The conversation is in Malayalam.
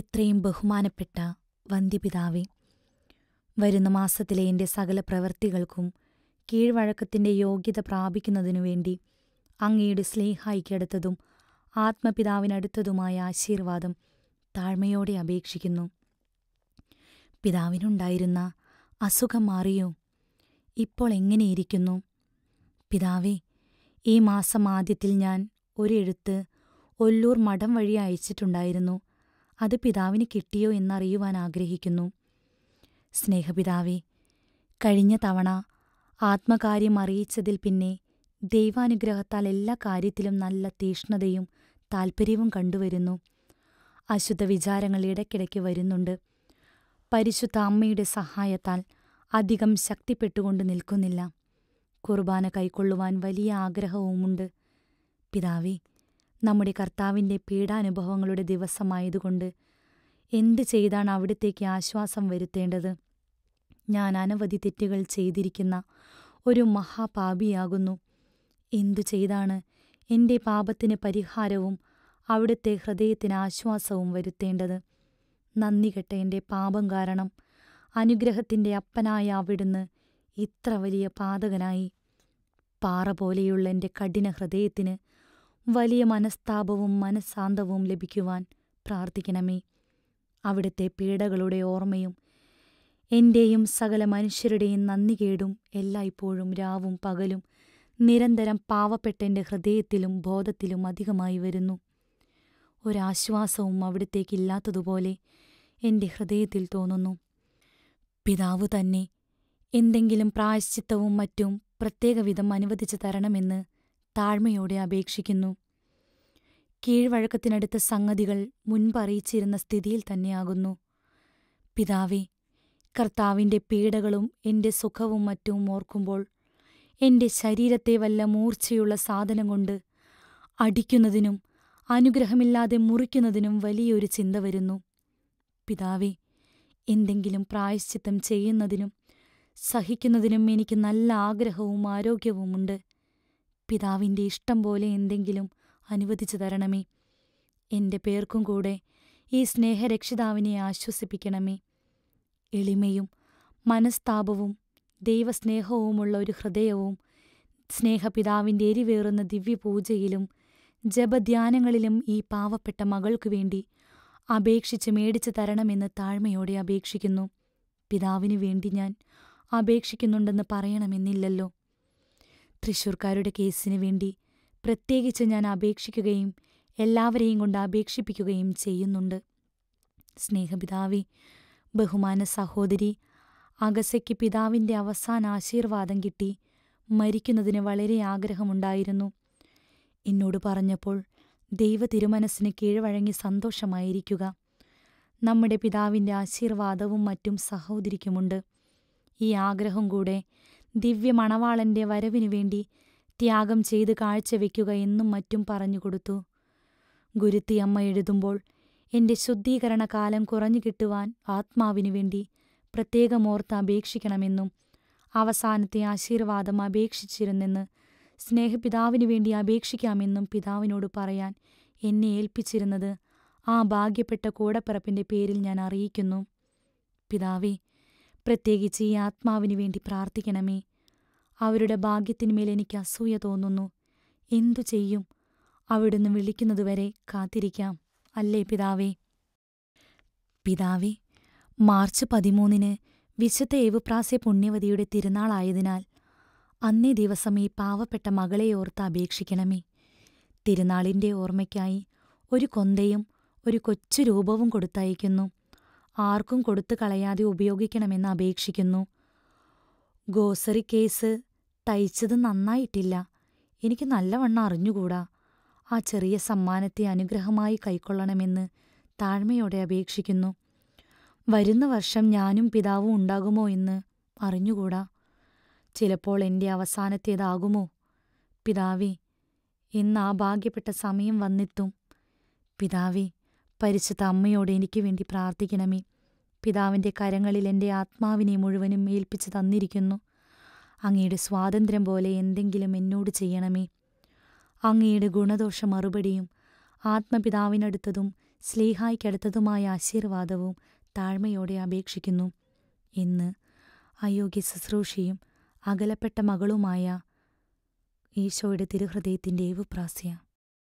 എത്രയും ബഹുമാനപ്പെട്ട വന്ദ്യപിതാവേ വരുന്ന മാസത്തിലെ എൻ്റെ സകല പ്രവൃത്തികൾക്കും കീഴ്വഴക്കത്തിൻ്റെ യോഗ്യത പ്രാപിക്കുന്നതിനു വേണ്ടി അങ്ങയുടെ സ്നേഹായിക്കടുത്തതും ആത്മപിതാവിനടുത്തതുമായ ആശീർവാദം താഴ്മയോടെ അപേക്ഷിക്കുന്നു പിതാവിനുണ്ടായിരുന്ന അസുഖം മാറിയോ ഇപ്പോൾ എങ്ങനെയിരിക്കുന്നു പിതാവേ ഈ മാസം ആദ്യത്തിൽ ഞാൻ ഒരു ഒല്ലൂർ മഠം വഴി അയച്ചിട്ടുണ്ടായിരുന്നു അത് പിതാവിന് കിട്ടിയോ എന്നറിയുവാൻ ആഗ്രഹിക്കുന്നു സ്നേഹപിതാവേ കഴിഞ്ഞ തവണ ആത്മകാര്യം അറിയിച്ചതിൽ പിന്നെ ദൈവാനുഗ്രഹത്താൽ എല്ലാ കാര്യത്തിലും നല്ല തീഷ്ണതയും താൽപ്പര്യവും കണ്ടുവരുന്നു അശുദ്ധ വിചാരങ്ങൾ ഇടയ്ക്കിടയ്ക്ക് വരുന്നുണ്ട് പരിശുദ്ധ അമ്മയുടെ സഹായത്താൽ അധികം ശക്തിപ്പെട്ടുകൊണ്ട് നിൽക്കുന്നില്ല കുർബാന കൈക്കൊള്ളുവാൻ വലിയ ആഗ്രഹവുമുണ്ട് പിതാവേ നമ്മുടെ കർത്താവിൻ്റെ പീഡാനുഭവങ്ങളുടെ ദിവസമായതുകൊണ്ട് എന്ത് ചെയ്താണ് അവിടത്തേക്ക് ആശ്വാസം വരുത്തേണ്ടത് ഞാൻ അനവധി തെറ്റുകൾ ചെയ്തിരിക്കുന്ന ഒരു മഹാപാപിയാകുന്നു എന്തു ചെയ്താണ് എൻ്റെ പാപത്തിന് പരിഹാരവും അവിടുത്തെ ഹൃദയത്തിന് ആശ്വാസവും വരുത്തേണ്ടത് നന്ദി കെട്ട എൻ്റെ പാപം കാരണം അനുഗ്രഹത്തിൻ്റെ അപ്പനായ അവിടുന്ന് ഇത്ര വലിയ പാതകനായി പാറ പോലെയുള്ള എൻ്റെ കഠിന ഹൃദയത്തിന് വലിയ മനസ്താപവും മനഃശാന്തവും ലഭിക്കുവാൻ പ്രാർത്ഥിക്കണമേ അവിടുത്തെ പീഡകളുടെ ഓർമ്മയും എന്റെയും സകല മനുഷ്യരുടെയും നന്ദികേടും എല്ലായ്പ്പോഴും രാവും പകലും നിരന്തരം പാവപ്പെട്ടെൻ്റെ ഹൃദയത്തിലും ബോധത്തിലും അധികമായി വരുന്നു ഒരാശ്വാസവും അവിടത്തേക്കില്ലാത്തതുപോലെ എൻ്റെ ഹൃദയത്തിൽ തോന്നുന്നു പിതാവ് തന്നെ എന്തെങ്കിലും പ്രായശ്ചിത്തവും മറ്റും പ്രത്യേകവിധം അനുവദിച്ചു തരണമെന്ന് താഴ്മയോടെ അപേക്ഷിക്കുന്നു കീഴ്വഴക്കത്തിനടുത്ത സംഗതികൾ മുൻപറിയിച്ചിരുന്ന സ്ഥിതിയിൽ തന്നെയാകുന്നു പിതാവേ കർത്താവിൻ്റെ പീഡകളും എൻ്റെ സുഖവും മറ്റും ഓർക്കുമ്പോൾ എൻ്റെ ശരീരത്തെ വല്ല മൂർച്ചയുള്ള സാധനം കൊണ്ട് അടിക്കുന്നതിനും അനുഗ്രഹമില്ലാതെ മുറിക്കുന്നതിനും വലിയൊരു ചിന്ത വരുന്നു പിതാവേ എന്തെങ്കിലും പ്രായശ്ചിത്തം ചെയ്യുന്നതിനും സഹിക്കുന്നതിനും എനിക്ക് നല്ല ആഗ്രഹവും ആരോഗ്യവുമുണ്ട് പിതാവിന്റെ ഇഷ്ടം പോലെ എന്തെങ്കിലും അനുവദിച്ചു തരണമേ എന്റെ പേർക്കും കൂടെ ഈ സ്നേഹരക്ഷിതാവിനെ ആശ്വസിപ്പിക്കണമേ എളിമയും മനസ്താപവും ദൈവസ്നേഹവുമുള്ള ഒരു ഹൃദയവും സ്നേഹപിതാവിൻ്റെ എരിവേറുന്ന ദിവ്യപൂജയിലും ജപധ്യാനങ്ങളിലും ഈ പാവപ്പെട്ട മകൾക്കു വേണ്ടി അപേക്ഷിച്ച് മേടിച്ചു തരണമെന്ന് താഴ്മയോടെ അപേക്ഷിക്കുന്നു പിതാവിനു വേണ്ടി ഞാൻ അപേക്ഷിക്കുന്നുണ്ടെന്ന് പറയണമെന്നില്ലല്ലോ തൃശൂർക്കാരുടെ കേസിന് വേണ്ടി പ്രത്യേകിച്ച് ഞാൻ അപേക്ഷിക്കുകയും എല്ലാവരെയും കൊണ്ട് അപേക്ഷിപ്പിക്കുകയും ചെയ്യുന്നുണ്ട് സ്നേഹപിതാവി ബഹുമാന സഹോദരി അഗസയ്ക്ക് പിതാവിൻ്റെ അവസാന ആശീർവാദം കിട്ടി മരിക്കുന്നതിന് വളരെ ആഗ്രഹമുണ്ടായിരുന്നു എന്നോട് പറഞ്ഞപ്പോൾ ദൈവ തിരുമനസ്സിന് കീഴ്വഴങ്ങി സന്തോഷമായിരിക്കുക നമ്മുടെ പിതാവിൻ്റെ ആശീർവാദവും മറ്റും സഹോദരിക്കുമുണ്ട് ഈ ആഗ്രഹം കൂടെ ദിവ്യമണവാളന്റെ വേണ്ടി ത്യാഗം ചെയ്ത് കാഴ്ചവെക്കുക എന്നും മറ്റും പറഞ്ഞുകൊടുത്തു ഗുരുത്തിയമ്മ എഴുതുമ്പോൾ എന്റെ കിട്ടുവാൻ ആത്മാവിനു വേണ്ടി പ്രത്യേകമോർത്ത് അപേക്ഷിക്കണമെന്നും അവസാനത്തെ ആശീർവാദം അപേക്ഷിച്ചിരുന്നെന്ന് സ്നേഹപിതാവിനു വേണ്ടി അപേക്ഷിക്കാമെന്നും പിതാവിനോട് പറയാൻ എന്നെ ഏൽപ്പിച്ചിരുന്നത് ആ ഭാഗ്യപ്പെട്ട കൂടപ്പിറപ്പിൻ്റെ പേരിൽ ഞാൻ അറിയിക്കുന്നു പിതാവേ പ്രത്യേകിച്ച് ഈ ആത്മാവിനു വേണ്ടി പ്രാർത്ഥിക്കണമേ അവരുടെ ഭാഗ്യത്തിന്മേൽ എനിക്ക് അസൂയ തോന്നുന്നു എന്തു ചെയ്യും അവിടുന്ന് വിളിക്കുന്നതുവരെ കാത്തിരിക്കാം അല്ലേ പിതാവേ പിതാവേ മാർച്ച് പതിമൂന്നിന് വിശുദ്ധ ഏവുപ്രാസ്യ പുണ്യവതിയുടെ തിരുനാളായതിനാൽ അന്നേ ദിവസം ഈ പാവപ്പെട്ട മകളെ ഓർത്ത് അപേക്ഷിക്കണമേ തിരുനാളിൻ്റെ ഓർമ്മയ്ക്കായി ഒരു കൊന്തയും ഒരു കൊച്ചു രൂപവും കൊടുത്തയക്കുന്നു ആർക്കും കൊടുത്തു കളയാതെ ഉപയോഗിക്കണമെന്ന് അപേക്ഷിക്കുന്നു ഗോസറി കേസ് തയ്ച്ചത് നന്നായിട്ടില്ല എനിക്ക് നല്ലവണ്ണം അറിഞ്ഞുകൂടാ ആ ചെറിയ സമ്മാനത്തെ അനുഗ്രഹമായി കൈക്കൊള്ളണമെന്ന് താഴ്മയോടെ അപേക്ഷിക്കുന്നു വരുന്ന വർഷം ഞാനും പിതാവും ഉണ്ടാകുമോ എന്ന് അറിഞ്ഞുകൂടാ ചിലപ്പോൾ എൻ്റെ അവസാനത്തേതാകുമോ പിതാവേ ഇന്ന് ആ ഭാഗ്യപ്പെട്ട സമയം വന്നെത്തും പിതാവേ പരിശുദ്ധ അമ്മയോട് എനിക്ക് വേണ്ടി പ്രാർത്ഥിക്കണമേ പിതാവിൻ്റെ കരങ്ങളിൽ എൻ്റെ ആത്മാവിനെ മുഴുവനും ഏൽപ്പിച്ചു തന്നിരിക്കുന്നു അങ്ങയുടെ സ്വാതന്ത്ര്യം പോലെ എന്തെങ്കിലും എന്നോട് ചെയ്യണമേ അങ്ങയുടെ ഗുണദോഷ മറുപടിയും ആത്മപിതാവിനടുത്തതും സ്ലീഹായ്ക്കടുത്തതുമായ ആശീർവാദവും താഴ്മയോടെ അപേക്ഷിക്കുന്നു ഇന്ന് അയോഗ്യ ശുശ്രൂഷയും അകലപ്പെട്ട മകളുമായ ഈശോയുടെ തിരുഹൃദയത്തിൻ്റെ ഏവുപ്രാസ്യ